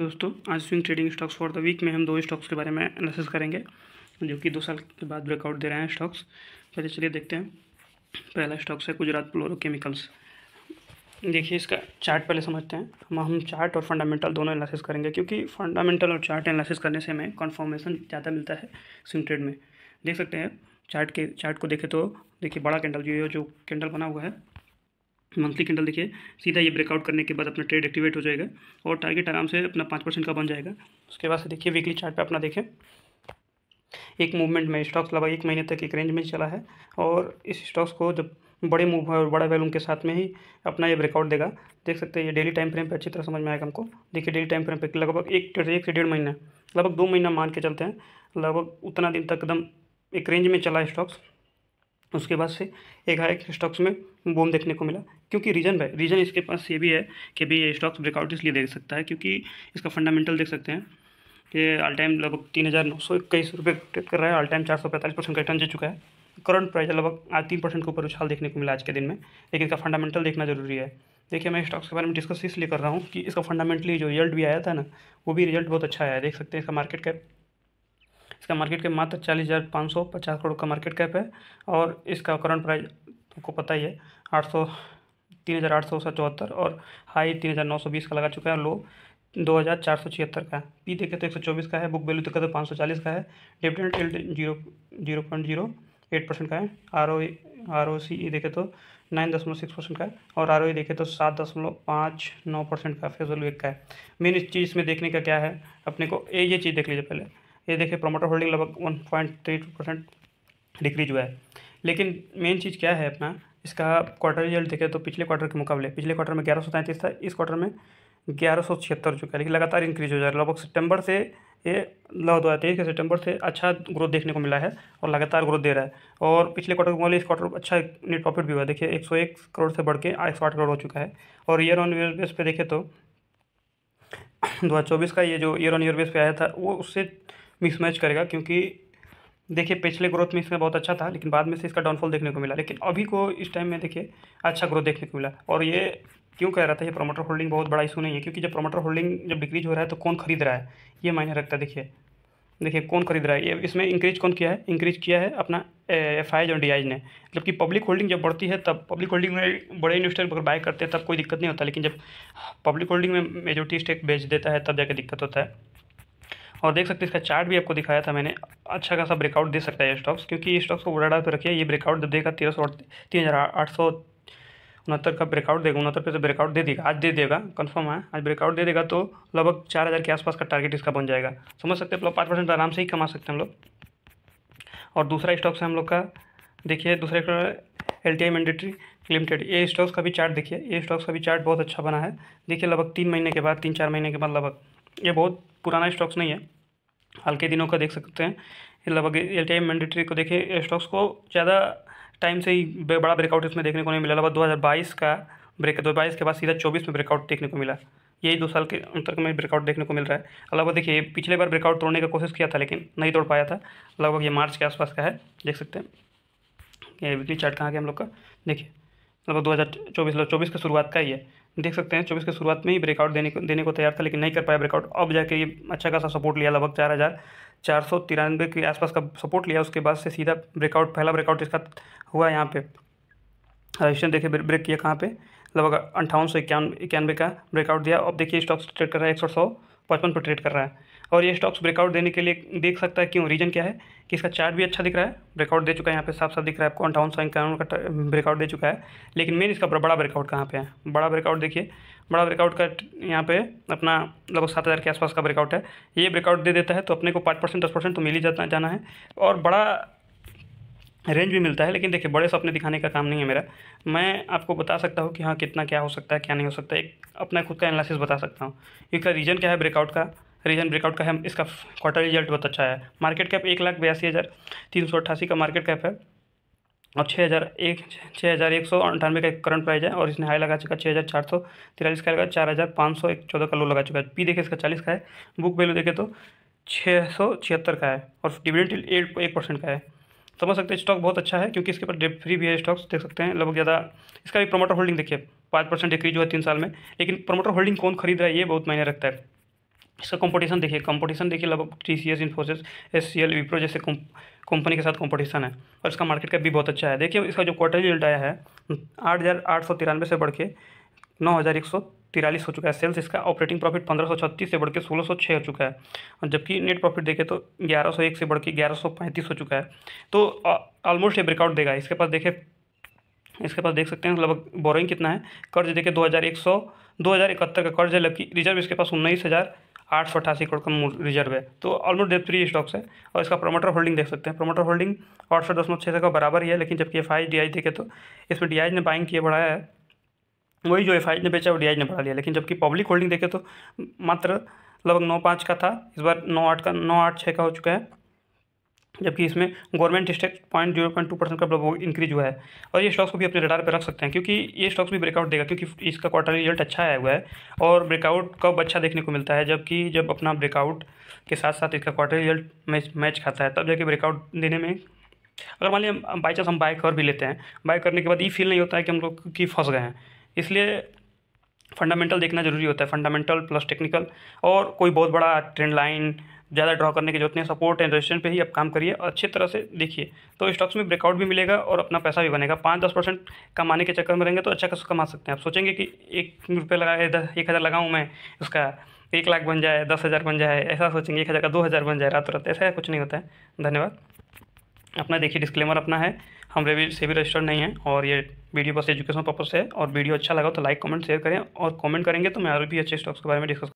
दोस्तों आज swing trading stocks for the week में हम दो स्टॉक्स के बारे में एनालिसिस करेंगे जो कि दो साल के बाद ब्रेकआउट दे रहे हैं स्टॉक्स पहले चलिए देखते हैं पहला स्टॉक्स है गुजरात केमिकल्स देखिए इसका चार्ट पहले समझते हैं हम हम चार्ट और फंडामेंटल दोनों एनालिसिस करेंगे क्योंकि फंडामेंटल और चार्ट एनालिसिस करने से हमें कन्फर्मेशन ज़्यादा मिलता है स्विंग ट्रेड में देख सकते हैं चार्ट के चार्ट को देखें तो देखिए बड़ा कैंडल जो जो कैंडल बना हुआ है मंथली कैंडल देखिए सीधा ये ब्रेकआउट करने के बाद अपना ट्रेड एक्टिवेट हो जाएगा और टारगेट आराम से अपना पाँच परसेंट का बन जाएगा उसके बाद से देखिए वीकली चार्ट पे अपना देखें एक मूवमेंट में स्टॉक्स लगभग एक महीने तक एक रेंज में चला है और इस स्टॉक्स को जब बड़े मूव है और बड़ा वैल्यूम के साथ में ही अपना ये ब्रेकआउट देगा देख सकते हैं ये डेली टाइम फ्रेम पर अच्छी तरह समझ में आएगा हमको देखिए डेली टाइम फ्रेम पर लगभग एक एक से डेढ़ महीना लगभग दो महीना मान के चलते हैं लगभग उतना दिन तक एकदम एक रेंज में चला है स्टॉक्स तो उसके बाद से एक हाइक स्टॉक्स में बोम देखने को मिला क्योंकि रीज़न भाई रीज़न इसके पास ये भी है कि भी ये स्टॉक्स ब्रेकआउट इसलिए देख सकता है क्योंकि इसका फंडामेंटल देख सकते हैं ये ऑल टाइम लगभग तीन हज़ार नौ सौ इक्कीस रुपये ट्रेड कर रहा है ऑल टाइम चार सौ पैंतालीस परसेंट का रिटर्न दे चुका है करंट प्राइस लगभग आज तीन परसेंट के ऊपर उछाल देखने को मिला आज के दिन में लेकिन इसका फंडामेंटल देखना जरूरी है देखिए मैं स्टॉक्स के बारे में डिस्कस इसलिए कर रहा हूँ कि इसका फंडामेंटली जो रिजल्ट भी आया था ना वो भी रिजल्ट बहुत अच्छा आया है देख सकते हैं इसका मार्केट कैप इसका मार्केट कैप मात्र चालीस हज़ार पाँच सौ पचास करोड़ का मार्केट कैप है और इसका करंट प्राइस आपको पता ही है आठ सौ तीन हज़ार आठ सौ चौहत्तर और हाई तीन हज़ार नौ सौ बीस का लगा चुका है लो दो हज़ार चार सौ छिहत्तर का पी देखे तो एक सौ चौबीस का है बुक वैल्यू देखा तो पाँच सौ चालीस का है dividend yield zero zero point zero eight percent का है आर ओ आर ओ सी ई देखे तो नाइन दशमलव सिक्स परसेंट का है और आर ओ ई देखे तो सात दशमलव पाँच नौ परसेंट का फेस वैल्यू एक का है मेन इस चीज़ में देखने का क्या है अपने को ये चीज़ देख लीजिए पहले ये देखिए प्रोमोटर होल्डिंग लगभग one point three percent decrease हुआ है लेकिन मेन चीज़ क्या है अपना इसका क्वार्टर रिजल्ट देखें तो पिछले क्वार्टर के मुकाबले पिछले क्वार्टर में ग्यारह सौ तैंतीस था इस क्वार्टर में ग्यारह सौ छिहत्तर चुका है लेकिन लगातार इंक्रीज हो जा रहा है लगभग सितंबर से ये लगभग दो हज़ार तेईस के सितंबर से अच्छा ग्रोथ देखने को मिला है और लगातार ग्रोथ दे रहा है और पिछले क्वार्टर के इस क्वार्टर अच्छा नेट प्रॉफिट भी हुआ देखिए एक सौ एक करोड़ से बढ़ के आठ सौ आठ करोड़ हो चुका है और ईयर ऑन ईयर बेस पे देखें तो दो हज़ार चौबीस का ये जो ईयर ऑन ईयर बेस पे आया था वो उससे मिसमैच करेगा क्योंकि देखिए पिछले ग्रोथ में इसमें बहुत अच्छा था लेकिन बाद में से इसका डाउनफॉल देखने को मिला लेकिन अभी को इस टाइम में देखिए अच्छा ग्रोथ देखने को मिला और ये क्यों कह रहा था ये प्रोमोटर होल्डिंग बहुत बड़ा इशू नहीं है क्योंकि जब प्रोमोटर होल्डिंग जब डिक्रीज हो रहा है तो कौन खरीद रहा है ये मायने रखता है देखिए देखिए कौन खरीद रहा है ये इसमें इंक्रीज कौन किया है इंक्रीज किया है अपना एफ आई और डी आई ने जबकि पब्लिक होल्डिंग जब बढ़ती है तब पब्लिक होल्डिंग में बड़े इन्वेस्टर अगर बाय करते हैं तब कोई दिक्कत नहीं होता लेकिन जब पब्लिक होल्डिंग में मेजोरिटी स्टेक बेच देता है तब जाकर दिक्कत होता है और देख सकते हैं इसका चार्ट भी आपको दिखाया था मैंने अच्छा खासा ब्रेकआउट दे सकता है ये स्टॉक्स क्योंकि ये स्टॉक्स को बुराडा पर तो रखिए ये ब्रेकआउट जब देगा तेरह सौ तीन हज़ार आठ सौ उनहत्तर का ब्रेकआउट देगा उनहत्तर पे तो ब्रेकआउट दे देगा आज दे देगा कंफर्म है आज ब्रेकआउट दे देगा तो लगभग चार हज़ार के आसपास का टारगेट इसका बन जाएगा समझ सकते हैं मतलब पाँच परसेंट तो आराम से ही कमा सकते हैं हम लोग और दूसरा स्टॉक्स है हम लोग का देखिए दूसरा stock L T I Mindtree limited ये स्टॉक्स का भी चार्ट देखिए ये स्टॉक्स का भी चार्ट बहुत अच्छा बना है देखिए लगभग तीन महीने के बाद तीन चार महीने के बाद लगभग ये बहुत पुराना स्टॉक्स नहीं है हाल के दिनों का देख सकते हैं लगभग एल टी आई मैंडेटरी को देखें स्टॉक्स को ज़्यादा टाइम से ही बड़ा ब्रेकआउट इसमें देखने को नहीं मिला लगभग 2022 का ब्रेक दो बाईस के बाद सीधा चौबीस में ब्रेकआउट देखने को मिला यही दो साल के अंतर में ब्रेकआउट देखने को मिल रहा है लगभग देखिए पिछले बार ब्रेकआउट तोड़ने का कोशिश किया था लेकिन नहीं तोड़ पाया था लगभग ये मार्च के आसपास का है देख सकते हैं ये वीकली चार्ट कहाँ के हम लोग का देखिए लगभग दो हज़ार चौबीस चौबीस की शुरुआत का ही है देख सकते हैं चौबीस के शुरुआत में ही ब्रेकआउट देने को देने को तैयार था लेकिन नहीं कर पाया ब्रेकआउट अब जाके ये अच्छा खासा सपोर्ट लिया लगभग चार हज़ार चार सौ तिरानवे के आसपास का सपोर्ट लिया उसके बाद से सीधा ब्रेकआउट पहला ब्रेकआउट इसका हुआ यहाँ पे रजिस्ट्रेंट देखिए ब्रेक किया कहाँ पर लगभग अंठावन सौ इक्यानवे इक्यानवे का ब्रेकआउट दिया अब देखिए स्टॉक्स ट्रेड कर रहा है एक सौ पचपन पर ट्रेड कर रहा है और ये स्टॉक्स ब्रेकआउट देने के लिए देख सकता है क्यों रीजन क्या है कि इसका चार्ट भी अच्छा दिख रहा है ब्रेकआउट दे चुका है यहाँ पे साफ साफ दिख रहा है आपको अंठावन सौ इक्यावन का ब्रेकआउट दे चुका है लेकिन मेन इसका बड़ा ब्रेकआउट कहाँ पे है बड़ा ब्रेकआउट देखिए बड़ा ब्रेकआउट का यहाँ पे अपना लगभग सात हज़ार के आसपास का ब्रेकआउट है ये ब्रेकआउट दे देता है तो अपने को पाँच परसेंट दस परसेंट तो मिल ही जाता जाना है और बड़ा रेंज भी मिलता है लेकिन देखिए बड़े सपने दिखाने का काम नहीं है मेरा मैं आपको बता सकता हूँ कि हाँ कितना क्या हो सकता है क्या नहीं हो सकता एक अपना खुद का एनालिसिस बता सकता हूँ इसका रीज़न क्या है ब्रेकआउट का रीजन ब्रेकआउट का है इसका क्वार्टर रिजल्ट बहुत अच्छा है मार्केट कैप एक लाख बयासी हज़ार तीन सौ अट्ठासी का मार्केट कैप है और छः हज़ार एक छः हज़ार एक सौ अंठानवे का करंट प्राइस है और इसने हाई लगा चुका छः हज़ार चार सौ तिरालीस का लगा चार हज़ार पाँच सौ एक चौदह का लो लगा चुका है पी देखे इसका चालीस का है बुक वैल्यू देखे तो छः सौ छिहत्तर का है और डिविडेंट एट एक परसेंट का है समझ सकते हैं स्टॉक बहुत अच्छा है क्योंकि इसके पास डेट फ्री भी है स्टॉक्स देख सकते हैं लगभग ज़्यादा इसका भी प्रोमोटर होल्डिंग देखिए पाँच परसेंट डिक्रीज हुआ तीन साल में लेकिन प्रोमोटर होल्डिंग कौन खरीद रहा है ये बहुत मायने रखता है इसका कंपटीशन देखिए कंपटीशन देखिए लगभग T C S Infosys S C L Wipro जैसे कंपनी के साथ कंपटीशन है और इसका मार्केट कैप भी बहुत अच्छा है देखिए इसका जो क्वार्टर रिजल्ट आया है आठ हज़ार आठ सौ तिरानवे से बढ़ के नौ हज़ार एक सौ तिरालीस हो चुका है सेल्स इसका ऑपरेटिंग प्रॉफिट पंद्रह सौ छत्तीस से बढ़ के सोलह सौ छः हो चुका है और जबकि नेट प्रॉफिट देखें तो ग्यारह सौ एक से बढ़ के ग्यारह सौ पैंतीस हो चुका है तो ऑलमोस्ट ये ब्रेकआउट देगा इसके पास देखें इसके पास देख सकते हैं लगभग बोरोइंग कितना है कर्ज देखे दो हज़ार एक सौ दो हज़ार इकहत्तर का कर्ज है लगभग रिजर्व इसके पास उन्नीस हज़ार आठ सौ अठासी करोड़ का रिजर्व है तो ऑलमोस्ट डेप थ्री स्टॉक्स है और इसका प्रमोटर होल्डिंग देख सकते हैं प्रमोटर होल्डिंग आठ सौ दशमलव छः का बराबर ही है लेकिन जबकि एफ आई डी आई देखे तो इसमें डी आई ने बाइंग किए बढ़ाया है वही जो एफ आई ने बेचा वो डी आई ने बढ़ा लिया लेकिन जबकि पब्लिक होल्डिंग देखे तो मात्र लगभग नौ पाँच का था इस बार नौ आठ का नौ आठ छः का हो चुका है जबकि इसमें government stake point zero point two percent का इंक्रीज हुआ है और ये स्टॉक्स को भी अपने रडार पर रख सकते हैं क्योंकि ये स्टॉक्स भी ब्रेकआउट देगा क्योंकि इसका क्वार्टर रिजल्ट अच्छा आया हुआ है और ब्रेकआउट कब अच्छा देखने को मिलता है जबकि जब अपना ब्रेकआउट के साथ साथ इसका क्वार्टर रिजल्ट मैच मैच खाता है तब जाके ब्रेकआउट देने में अगर मान लीजिए बाई चांस हम बाय कर भी लेते हैं बाय करने के बाद ये फील नहीं होता है कि हम लोग की फंस गए हैं इसलिए फंडामेंटल देखना जरूरी होता है फंडामेंटल प्लस टेक्निकल और कोई बहुत बड़ा ट्रेंड लाइन ज़्यादा ड्रॉ करने की जरूरत नहीं सपोर्ट एंड रेजिस्टेंस पे ही आप काम करिए अच्छी तरह से देखिए तो स्टॉक्स में ब्रेकआउट भी मिलेगा और अपना पैसा भी बनेगा पाँच दस परसेंट कमाने के चक्कर में रहेंगे तो अच्छा खास कमा सकते हैं आप सोचेंगे कि एक रुपये लगाए एक हज़ार लगाऊँ मैं उसका एक लाख बन जाए दस हज़ार बन जाए ऐसा सोचेंगे एक हज़ार का दो हज़ार बन जाए रात रात ऐसा कुछ नहीं होता है धन्यवाद अपना देखिए डिस्क्लेमर अपना है हम रेवी से भी रजिस्टर्ड नहीं है और ये वीडियो बस एजुकेशन पर्पज से है और वीडियो अच्छा लगा तो लाइक कमेंट शेयर करें और कमेंट करेंगे तो मैं और भी अच्छे स्टॉक्स के बारे में डिस्कस